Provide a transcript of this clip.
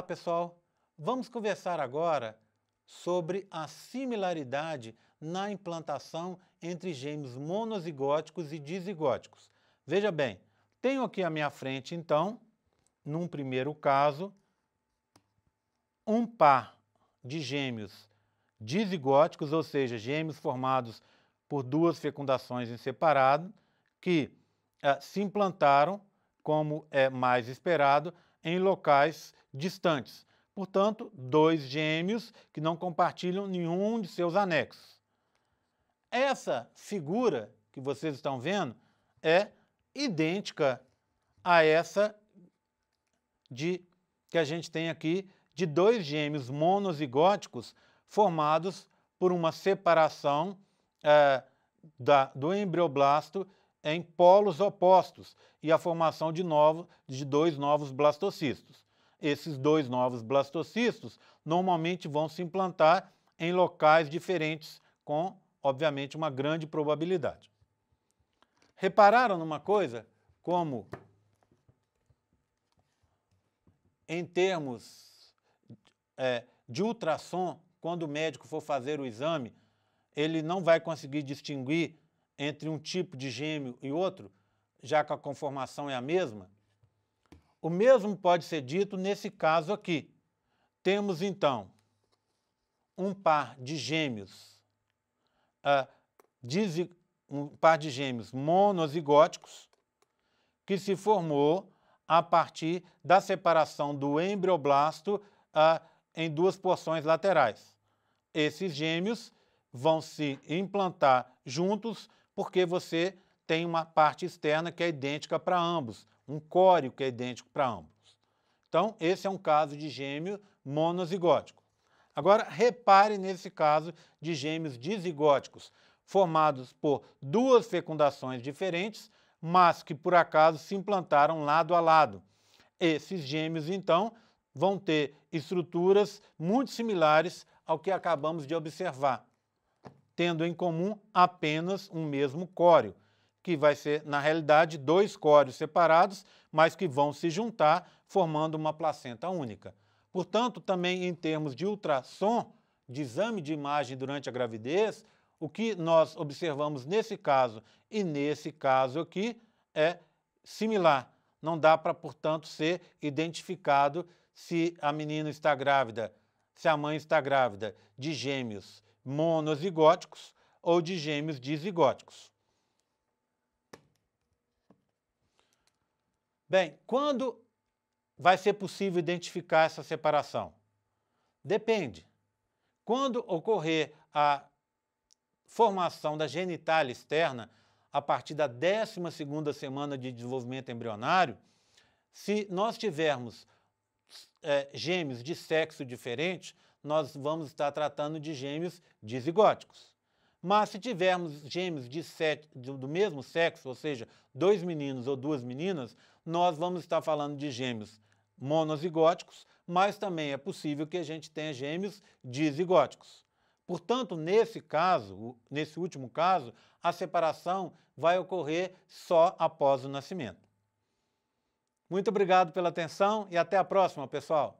Olá, pessoal! Vamos conversar agora sobre a similaridade na implantação entre gêmeos monozigóticos e dizigóticos. Veja bem, tenho aqui à minha frente, então, num primeiro caso, um par de gêmeos dizigóticos, ou seja, gêmeos formados por duas fecundações em separado, que eh, se implantaram como é mais esperado, em locais distantes. Portanto, dois gêmeos que não compartilham nenhum de seus anexos. Essa figura que vocês estão vendo é idêntica a essa de que a gente tem aqui de dois gêmeos monozigóticos formados por uma separação é, da, do embrioblasto em polos opostos e a formação de, novo, de dois novos blastocistos. Esses dois novos blastocistos normalmente vão se implantar em locais diferentes, com, obviamente, uma grande probabilidade. Repararam numa coisa? Como, em termos é, de ultrassom, quando o médico for fazer o exame, ele não vai conseguir distinguir entre um tipo de gêmeo e outro, já que a conformação é a mesma? O mesmo pode ser dito nesse caso aqui. Temos então um par de gêmeos, ah, um par de gêmeos monozigóticos que se formou a partir da separação do embrioblasto ah, em duas porções laterais. Esses gêmeos vão se implantar juntos porque você tem uma parte externa que é idêntica para ambos, um córeo que é idêntico para ambos. Então, esse é um caso de gêmeo monozigótico. Agora, repare nesse caso de gêmeos dizigóticos, formados por duas fecundações diferentes, mas que por acaso se implantaram lado a lado. Esses gêmeos, então, vão ter estruturas muito similares ao que acabamos de observar tendo em comum apenas um mesmo córeo, que vai ser, na realidade, dois córeos separados, mas que vão se juntar, formando uma placenta única. Portanto, também em termos de ultrassom, de exame de imagem durante a gravidez, o que nós observamos nesse caso e nesse caso aqui é similar. Não dá para, portanto, ser identificado se a menina está grávida, se a mãe está grávida de gêmeos monozigóticos ou de gêmeos dizigóticos. Bem, quando vai ser possível identificar essa separação? Depende. Quando ocorrer a formação da genitália externa a partir da 12ª semana de desenvolvimento embrionário, se nós tivermos é, gêmeos de sexo diferente, nós vamos estar tratando de gêmeos dizigóticos. Mas se tivermos gêmeos de sete, do mesmo sexo, ou seja, dois meninos ou duas meninas, nós vamos estar falando de gêmeos monozigóticos, mas também é possível que a gente tenha gêmeos dizigóticos. Portanto, nesse caso, nesse último caso, a separação vai ocorrer só após o nascimento. Muito obrigado pela atenção e até a próxima, pessoal!